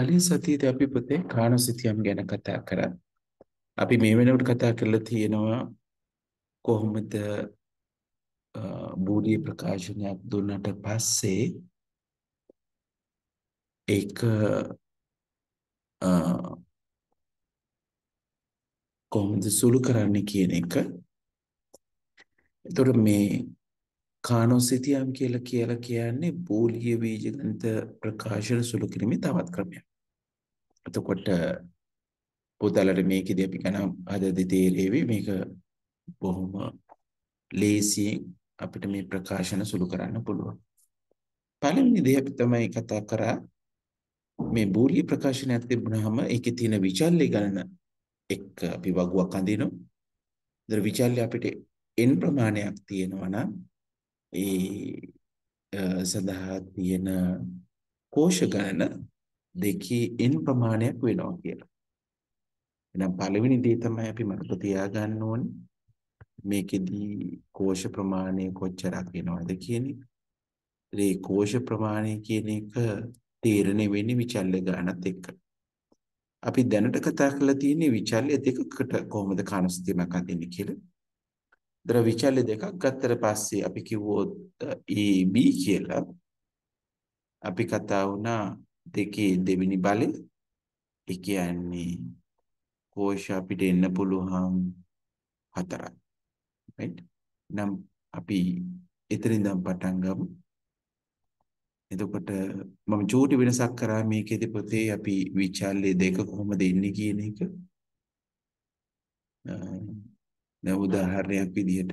කලින් සතියේදී අපි පුතේ කාණසිතියම් ගැන කතා කරා. අපි මේ වෙනකොට කතා කරලා තියෙනවා කොහොමද බෝධි ප්‍රකාශනයක් දුන්නට පස්සේ ඒක කොහොමද සුළු කරන්නේ කියන එක. එතකොට මේ කානෝසිතියම් කියලා කියලා කියන්නේ බෝලීය බීජගණිත ප්‍රකාශන සුළු කිරීමේ තවත් ක්‍රමයක්. එතකොට පුතලට මේකෙදී අපි කන හදදි තේරෙවි මේක බොහොම ලේසියෙන් අපිට මේ ප්‍රකාශන සුළු කරන්න පුළුවන්. පළවෙනි දේ අපි තමයි කතා කරා මේ බූලිය ප්‍රකාශනයක් තිබුණාම ඒකේ තියෙන විචල්්‍ය ගණන එක්ක අපි වගුවක් අඳිනවා. ඒතර විචල්්‍ය අපිට n ප්‍රමාණයක් තියෙනවා නම් ඒ සඳහා තියෙන කෝෂ ගණන දෙකේ n ප්‍රමාණයක් වෙනවා කියලා. එහෙනම් පළවෙනි දේ තමයි අපි මතක තියාගන්න ඕනේ මේකෙදී කෝෂ ප්‍රමාණය කොච්චරක් වෙනවද කියන එක. ඒ කෝෂ ප්‍රමාණය කියන එක තීරණය වෙන්නේ විචල්්‍ය ගණනත් එක්ක. අපි දැනට කතා කරලා තියෙන්නේ විචල්්‍ය දෙකකට කොහොමද කනස්තිමක් අදින්නේ කියලා. දර විචල්්‍ය දෙකක් ගත්තට පස්සේ අපි කිව්වොත් EB කියලා අපි කතා වුණා දෙකේ දෙවෙනි බලය ඒ කියන්නේ කෝෂ අපිට එන්න පුළුවන් හතරක් right නම් අපි එතන ඉඳන් පටන් ගමු එතකොට මම චූටි වෙනසක් කරා මේකේදී පොතේ අපි විචල්්‍ය දෙක කොහොමද ඉන්නේ කියන එක දැන් උදාහරණයක් විදිහට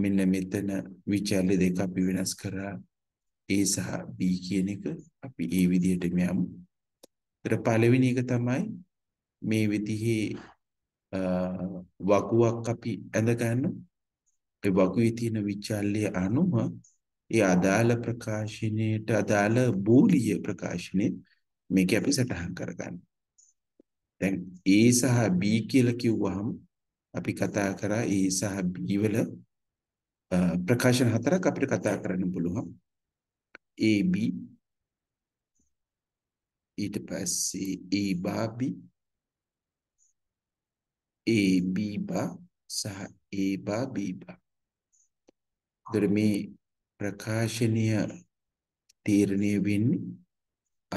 මෙන්න මෙතන විචල්්‍ය දෙක අපි වෙනස් කරා A සහ B කියන එක අපි ඒ විදිහටම යමු. ඒතර පළවෙනි එක තමයි මේ විදිහේ වකුවක් අපි ඇඳ ගන්නවා. ඒ වකුවේ තියෙන විචල්්‍ය අනුව ඒ අදාළ ප්‍රකාශනයේට අදාළ බූලීය ප්‍රකාශනයේ මේක අපි සටහන් කරගන්න. දැන් A සහ B කියලා කිව්වහම අපි කතා කරා A සහ B වල ප්‍රකාශන හතරක් අපිට කතා කරන්න පුළුවන්. AB ඊට පස්සේ A බා B e A e, B බා සහ A බා B බා. ඒතර මේ ප්‍රකාශනීය තීරණය වෙන්නේ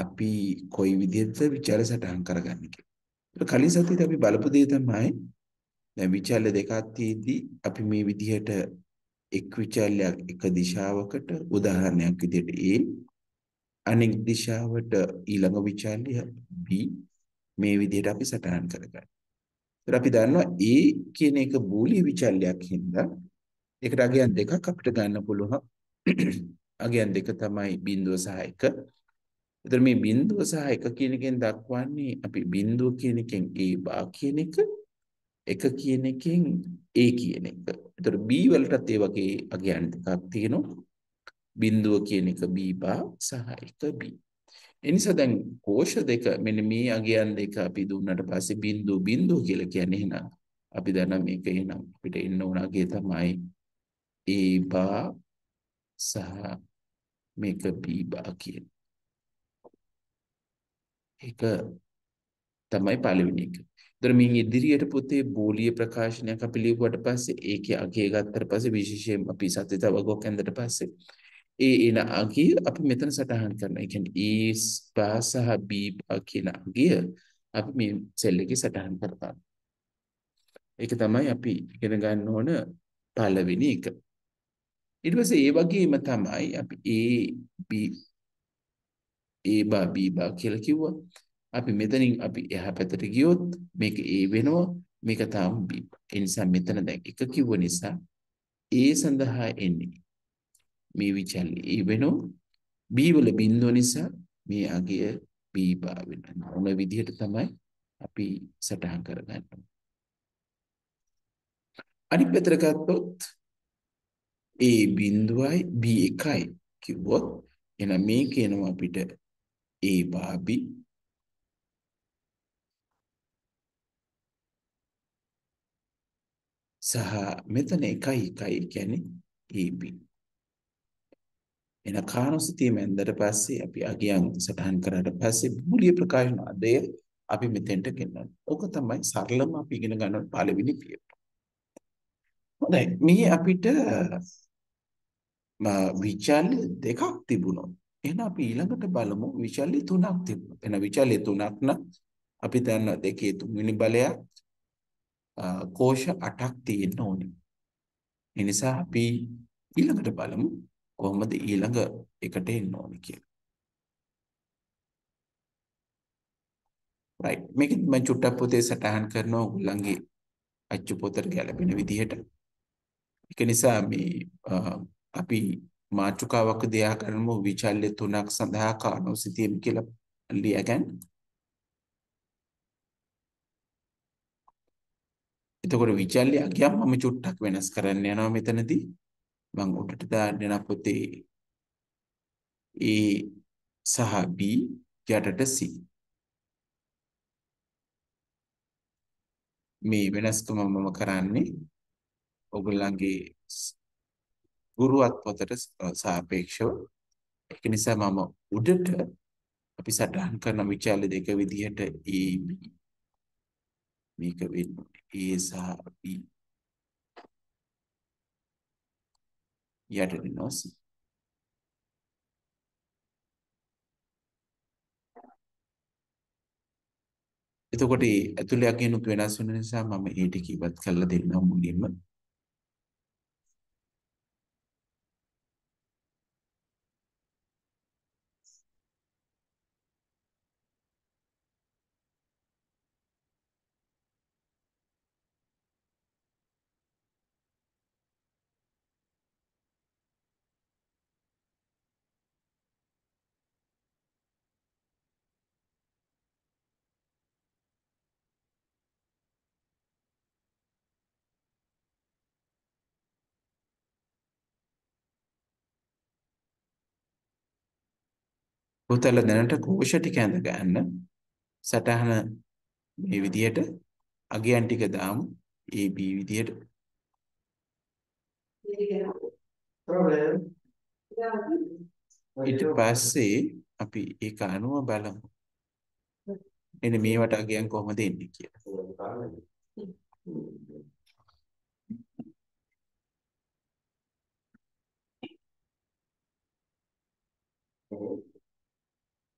අපි කොයි විදිහට ਵਿਚාර සටහන් කරගන්න කියලා. කලින් සතියේදී අපි බලපු දේ තමයි දැන් විචල්‍ය දෙකක් තියදී අපි මේ විදිහට එක් විචල්යක් එක දිශාවකට උදාහරණයක් විදිහට A අනෙක් දිශාවට ඊළඟ විචල්‍ය B මේ විදිහට අපි සටහන් කරගන්න. ඒත් අපි දන්නවා A කියන එක බූලී විචල්‍යයක් හින්දා ඒකට අගයන් දෙකක් අපිට ගන්න පුළුවන්. අගයන් දෙක තමයි බිඳුව සහ 1. එතකොට මේ බිඳුව සහ 1 කියන එකෙන් දක්වන්නේ අපි බිඳුව කියන එකෙන් A බා කියන එක එක කියන එකෙන් A කියන එක. ඒතර B වලටත් ඒ වගේ අගයන් දෙකක් තියෙනවා. බිඳුව කියන එක B බා සහ එක B. එනිසා දැන් කෝෂ දෙක මෙන්න මේ අගයන් දෙක අපි දුන්නට පස්සේ බිඳුව බිඳුව කියලා කියන්නේ එහෙනම් අපි දන්නා මේක එහෙනම් අපිට එන්න ඕන අගය තමයි A බා සහ මේක B බා කියන. ඒක තමයි පළවෙනි එක. දර මේ ඉදිරියට පුතේ බෝලීය ප්‍රකාශනයක් අපි ලියුවාට පස්සේ ඒකේ අගය ගත්තට පස්සේ විශේෂයෙන් අපි සත්‍යත වගෝක් ඇඳට පස්සේ ඒ එන අගය අපි මෙතන සටහන් කරනවා. ඒ කියන්නේ E පාසහ B කියන අගය අපි මේ සෙල් එකේ සටහන් කරනවා. ඒක තමයි අපි ඉගෙන ගන්න ඕන පළවෙනි එක. ඊට පස්සේ ඒ වගේම තමයි අපි A B A බා B බා කියලා කිව්වා. අපි මෙතනින් අපි එහා පැත්තට ගියොත් මේක ඒ වෙනවා මේක තාම B. ඒ නිසා මෙතන දැන් එක කිව්ව නිසා A සඳහා එන්නේ මේ විචල් A වෙනවා B වල බින්දුව නිසා මේ අගය B බා වෙනවා. මොන විදිහට තමයි අපි සටහන් කරගන්නේ. අනිත් පැත්තට ගත්තොත් A බිඳුවයි B එකයි කිව්වොත් එහෙනම් මේ කියනවා අපිට A බා B සහ මෙතන 1 1 කියන්නේ EP. එන කානසිතිය මෙන්දට පස්සේ අපි අගයන් සටහන් කරාට පස්සේ බුලිය ප්‍රකාශන අධය අපි මෙතෙන්ට ගෙන්නනවා. ඕක තමයි සරලම අපි ඉගෙන ගන්න පළවෙනි පියවර. හොඳයි. මේ අපිට විචල්‍ය දෙකක් තිබුණා. එහෙනම් අපි ඊළඟට බලමු විචල්‍ය තුනක් තිබුණා. එහෙනම් විචල්‍ය තුනක් නම් අපි දන්නවා දෙකේ තුන්වෙනි බලය කෝෂ 8ක් තියෙන්න ඕනේ. ඒ නිසා අපි ඊළඟට බලමු කොහොමද ඊළඟ එකට එන්න ඕනේ කියලා. right මේකෙත් මම චුට්ටක් පොතේ සටහන් කරනවා උගලන්ගේ අච්චු පොතට ගැළපෙන විදිහට. ඒක නිසා මේ අපි මාතෘකාවක් දෙයා කරමු විචල්්‍ය තුනක් සඳහා කාණෝ සිතීම කියලා ලියගන්න. එතකොට විචල්්‍ය අගයම් මම චුට්ටක් වෙනස් කරන්න යනවා මෙතනදී. මම උඩට දාන්න යන පොතේ A සහ B යටට C. මේ වෙනස්කම මම කරන්නේ ඔගොල්ලන්ගේ ගුරුවත් පොතට සාපේක්ෂව ඒක නිසා මම උඩට අපි සටහන් කරන විචාල දෙක විදිහට A B මේක වෙන්නේ A සහ B යටට නොස එතකොට ඇතුළේ අකිනුත් වෙනස් වෙන නිසා මම ඒ ටික ඉවත් කරලා දෙන්නම් මුලින්ම කුතල දැනට කෝෂ ටික ඇඳ ගන්න සටහන මේ විදියට අගයන් ටික දාමු A B විදියට ඊට පස්සේ අපි ඒක අනුව බලමු එනේ මේවට අගයන් කොහොමද එන්නේ කියලා Oh.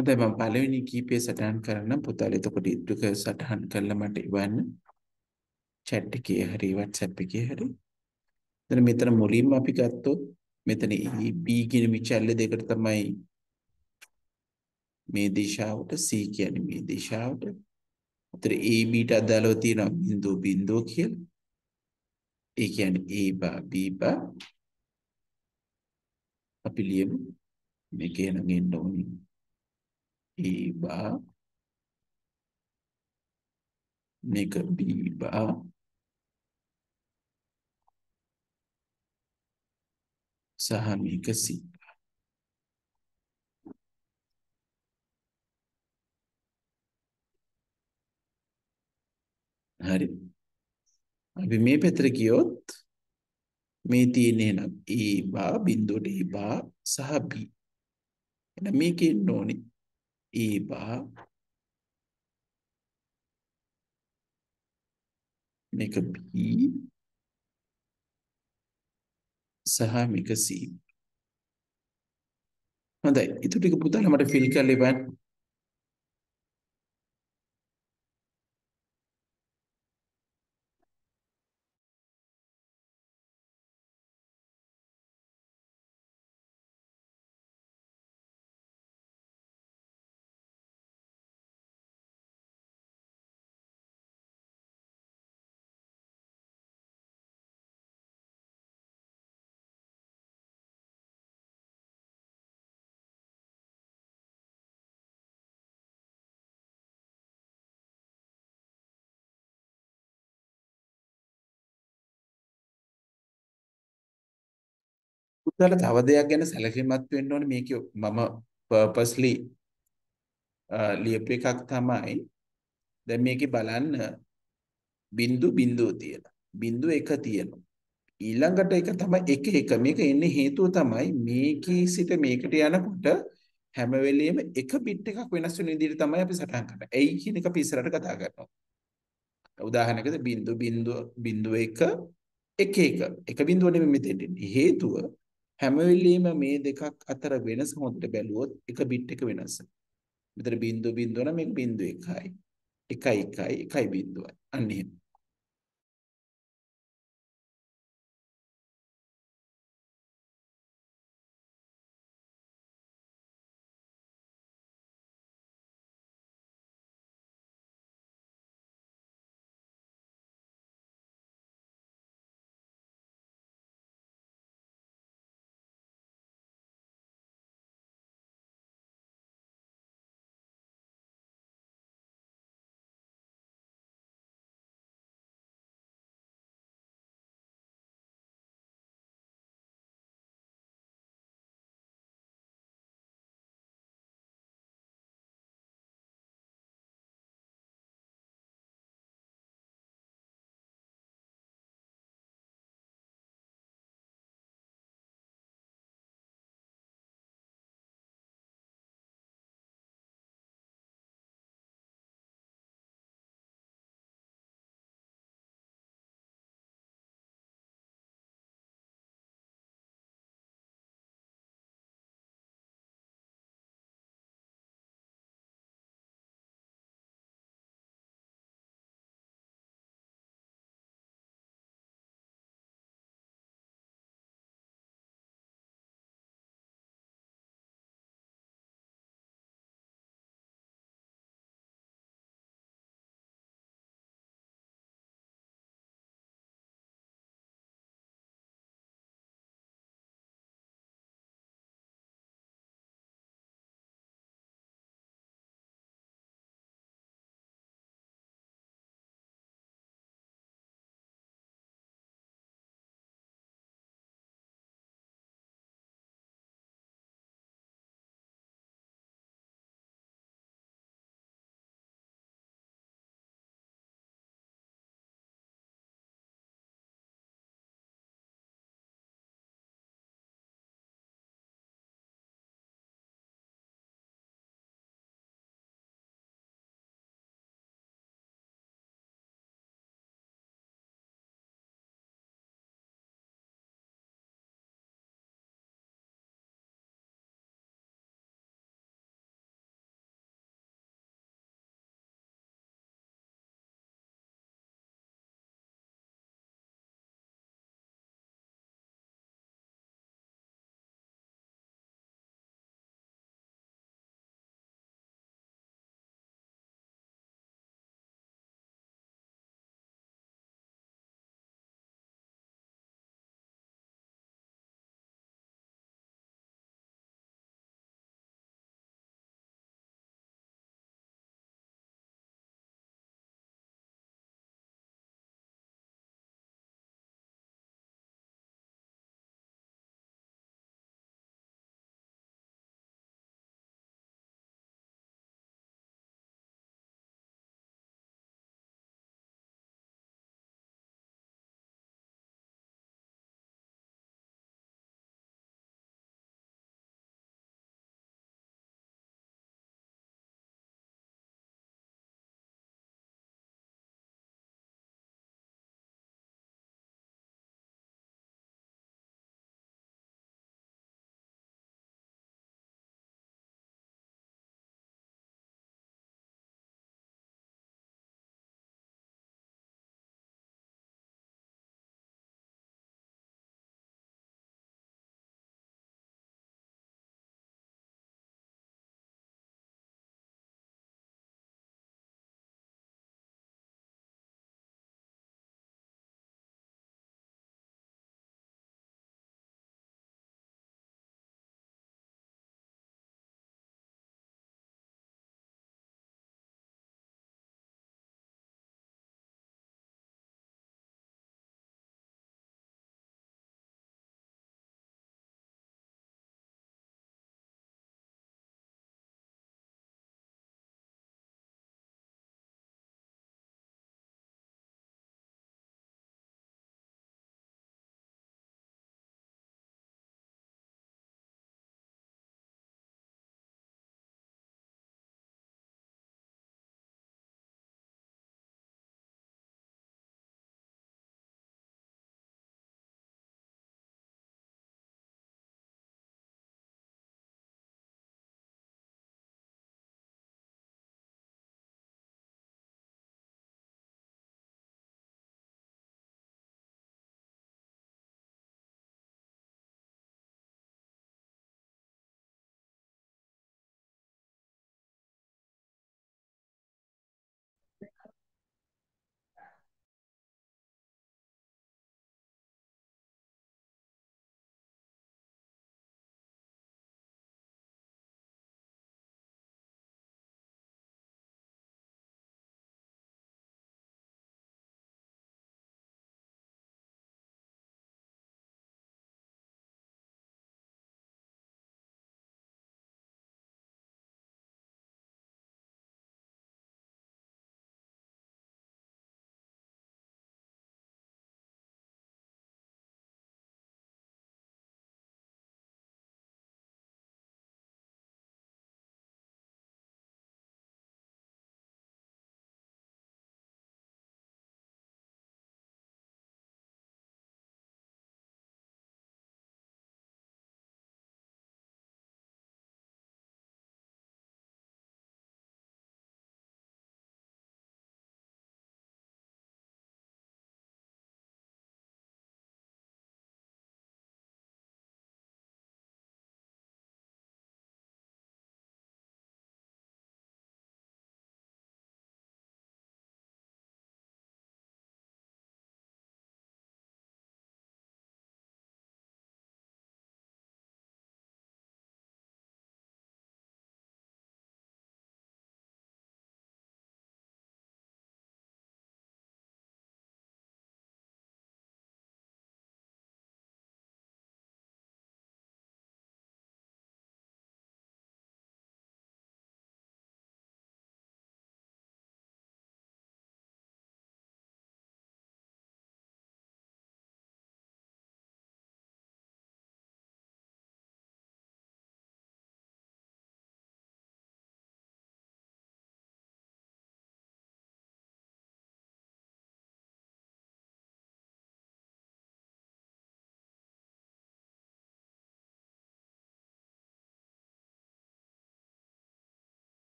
හොඳයි මම පළවෙනි කීපය සටහන් කරන්න පුතාල එතකොට ඉදුක සටහන් කරලා මට ඉවන්න chat එකේ හරි WhatsApp එකේ හරි එතන මෙතන මුලින්ම අපි ගත්තොත් මෙතන EP කියන විචල්්‍ය දෙකට තමයි මේ දිශාවට C කියන්නේ මේ දිශාවට උතර AB ට අදාළව තියෙන බිඳුව බිඳුව කියලා ඒ කියන්නේ A බා B බා අපි ලියමු මේකේ නම් එන්න ඕනේ A bar. Make a B bar. සහ මේක C bar. හරි. අපි මේ පැත්තට ගියොත් මේ තියෙන්නේ එහෙනම් A bar බිඳුවට A bar සහ B. එහෙනම් මේකේ ඉන්න ඕනේ ඊබා මේක B සහ මේක C හොඳයි ඊට ටික පුතාලා මට ෆිල් කරලා බලන්න ඊළඟට තව දෙයක් ගැන සැලකිලිමත් වෙන්න ඕනේ මේකේ මම purposely ලියපු එකක් තමයි දැන් මේකේ බලන්න බින්දු බින්දුව තියෙනවා. බින්දු එක තියෙනවා. ඊළඟට එක තමයි එක එක මේක එන්නේ හේතුව තමයි මේකේ සිට මේකට යනකොට හැම වෙලෙම එක බිට් එකක් වෙනස් වෙන විදිහට තමයි අපි සටහන් කරන්නේ. ඇයි කියන එක අපි ඉස්සරහට කතා කරනවා. උදාහරණයකට බින්දු බින්දු බින්දු එක එක එක එක බින්දුව නෙමෙයි මෙතෙන්ට හේතුව හැම වෙලෙම මේ දෙකක් අතර වෙනස හොද්ද බැලුවොත් එක බිට් එක වෙනස. මෙතන බිංදුව බිංදුව නම් මේක බිංදුව 1යි. 1 1 1 0යි. අන්න එහෙම.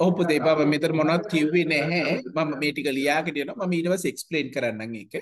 ඔව් පුතේ බබා මෙතන මොනවත් කිව්වේ නැහැ. මම මේ ටික ලියාගෙන යනවා. මම ඊට පස්සේ එක්ස්ප්ලেইন කරන්නම් ඒක.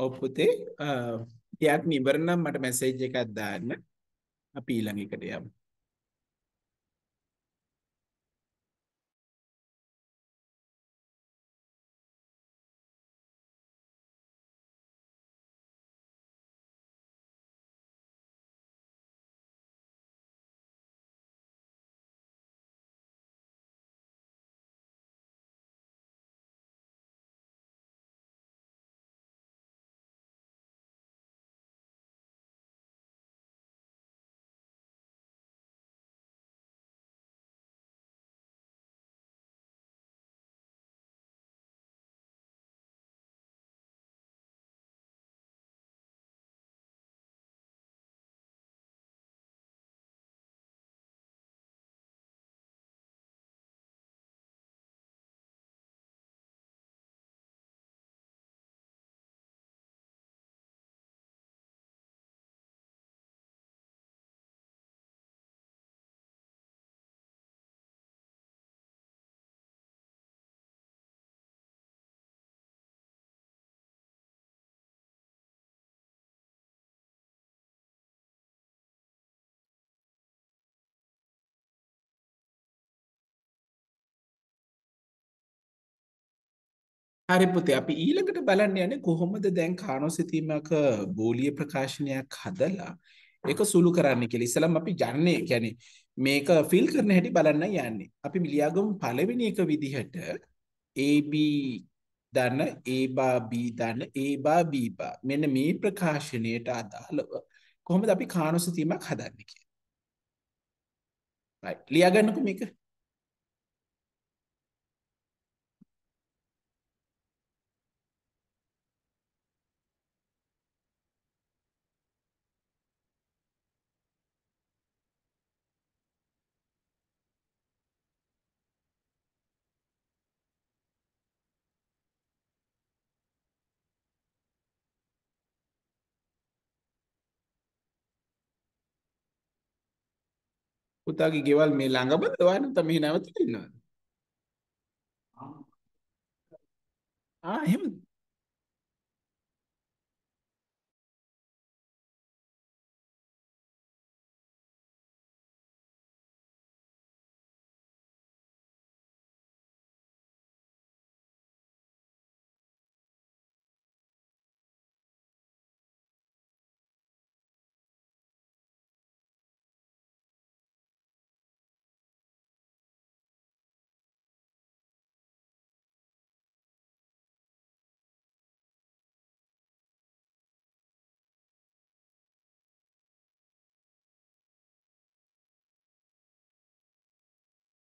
ඔව් පුතේ ටිකක් නිවරනම් මට මැසේජ් එකක් දාන්න අපි ඊළඟ එකට යමු හරි පුතේ අපි ඊළඟට බලන්න යන්නේ කොහොමද දැන් කානෝ සිතීමක බෝලීය ප්‍රකාශනයක් හදලා ඒක සුළු කරන්න කියලා. ඉස්සලම් අපි යන්නේ يعني මේක ෆිල් කරන හැටි බලන්න යන්නේ. අපි මිලියාගමු පළවෙනි එක විදිහට AB ධන A බා B ධන A බා B බා මෙන්න මේ ප්‍රකාශනයට අදාළව කොහොමද අපි කානෝ සිතීමක් හදන්නේ කියලා. right ලියා ගන්නකෝ මේක. පුතාගේ ගෙවල් මේ ළඟමද ඔයාලා තම මෙහි නැවතිලා ඉන්නවද? ආ එහෙමද?